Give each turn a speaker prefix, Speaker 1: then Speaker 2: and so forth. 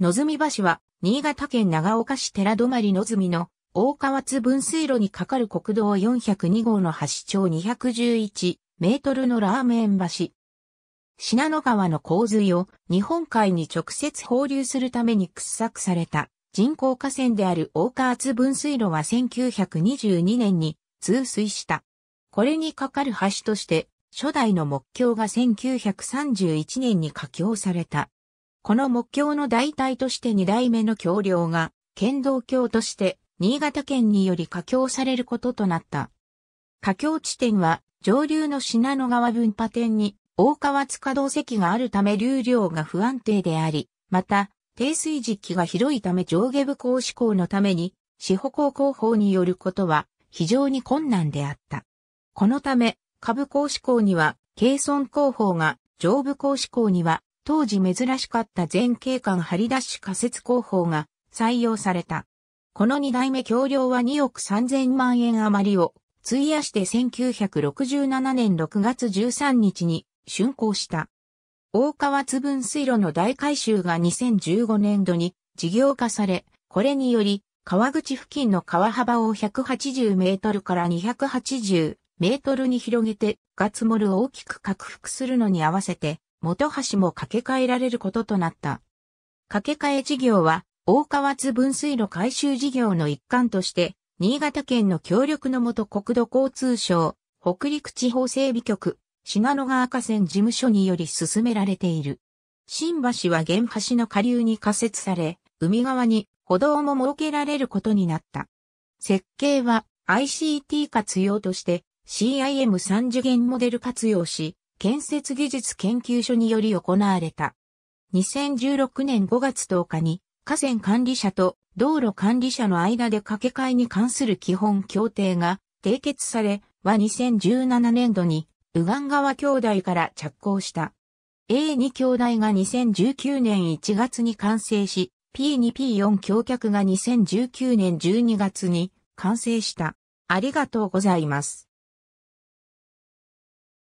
Speaker 1: のずみ橋は、新潟県長岡市寺泊のずみの大川津分水路に架かる国道402号の橋長211メートルのラーメン橋。信濃川の洪水を日本海に直接放流するために掘削された人工河川である大川津分水路は1922年に通水した。これに架かる橋として初代の木橋が1931年に架橋された。この木橋の代替として二代目の橋梁が、県道橋として、新潟県により架橋されることとなった。架橋地点は、上流の信濃川分派点に、大川塚道石があるため流量が不安定であり、また、低水軸が広いため上下部行志向のために、四方向工法によることは非常に困難であった。このため、下部行志向には、軽村工法が、上部行志向には、当時珍しかった全景観張り出し仮設工法が採用された。この二代目橋梁は2億3000万円余りを費やして1967年6月13日に竣工した。大川津分水路の大改修が2015年度に事業化され、これにより川口付近の川幅を180メートルから280メートルに広げてガツモルを大きく拡幅するのに合わせて元橋も架け替えられることとなった。架け替え事業は、大川津分水路改修事業の一環として、新潟県の協力のもと国土交通省、北陸地方整備局、信濃川河川事務所により進められている。新橋は原橋の下流に仮設され、海側に歩道も設けられることになった。設計は ICT 活用として CIM3 次元モデル活用し、建設技術研究所により行われた。2016年5月10日に河川管理者と道路管理者の間で掛け替えに関する基本協定が締結され、は2017年度に右岸ン川兄弟から着工した。A2 兄弟が2019年1月に完成し、P2P4 橋脚が2019年12月に完成した。ありがとうございます。